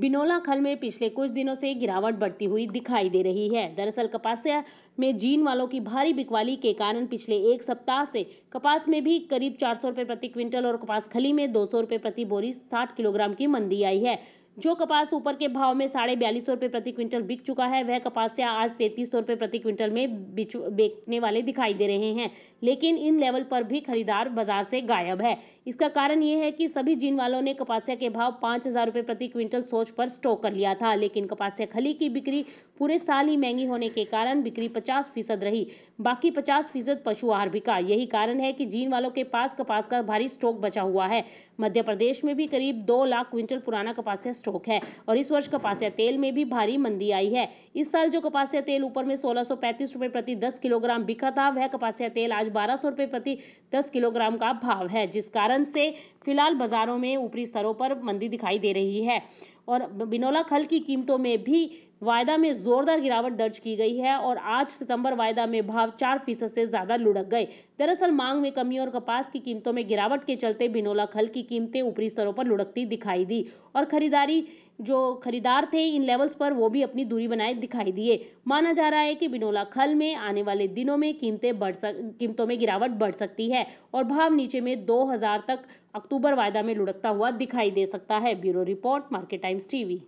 बिनोला खल में पिछले कुछ दिनों से गिरावट बढ़ती हुई दिखाई दे रही है दरअसल कपास में जीन वालों की भारी बिकवाली के कारण पिछले एक सप्ताह से कपास में भी करीब चार सौ रुपये प्रति क्विंटल और कपास खली में दो सौ रुपये प्रति बोरी साठ किलोग्राम की मंदी आई है जो कपास ऊपर के भाव में साढ़े बयालीस सौ रुपये प्रति क्विंटल बिक चुका है वह कपास से आज तैतीस सौ रुपये प्रति क्विंटल में बेचने वाले दिखाई दे रहे हैं लेकिन इन लेवल पर भी खरीदार बाजार से गायब है इसका कारण यह है कि सभी जीन वालों ने कपासिया के भाव पाँच हज़ार रुपये प्रति क्विंटल सोच पर स्टॉक कर लिया था लेकिन कपासिया खली की बिक्री पूरे साल ही महंगी होने के कारण बिक्री पचास फीसद रही बाकी पचास फीसद पशु आहार बिका यही कारण है कि जीन वालों के पास कपास का भारी स्टॉक बचा हुआ है मध्य प्रदेश में भी करीब दो लाख क्विंटल पुराना कपासिया स्टॉक स्टॉक है और इस वर्ष कपासिया तेल में भी भारी मंदी आई है इस साल जो कपासिया तेल ऊपर में सोलह रुपए प्रति दस किलोग्राम बिका था वह कपासिया तेल आज बारह रुपए प्रति दस किलोग्राम का भाव है जिस कारण से फिलहाल बाजारों में ऊपरी स्तरों पर मंदी दिखाई दे रही है और बिनोला खल की कीमतों में भी वायदा में जोरदार गिरावट दर्ज की गई है और आज सितंबर वायदा में भाव चार फीसद से ज्यादा लुढ़क गए दरअसल मांग में कमी और कपास की कीमतों में गिरावट के चलते बिनोला खल की कीमतें ऊपरी स्तरों पर लुढ़कती दिखाई दी और खरीदारी जो खरीदार थे इन लेवल्स पर वो भी अपनी दूरी बनाए दिखाई दिए माना जा रहा है कि बिनोला खल में आने वाले दिनों में कीमतें बढ़ सक कीमतों में गिरावट बढ़ सकती है और भाव नीचे में 2000 तक अक्टूबर वायदा में लुढ़कता हुआ दिखाई दे सकता है bureau report market times TV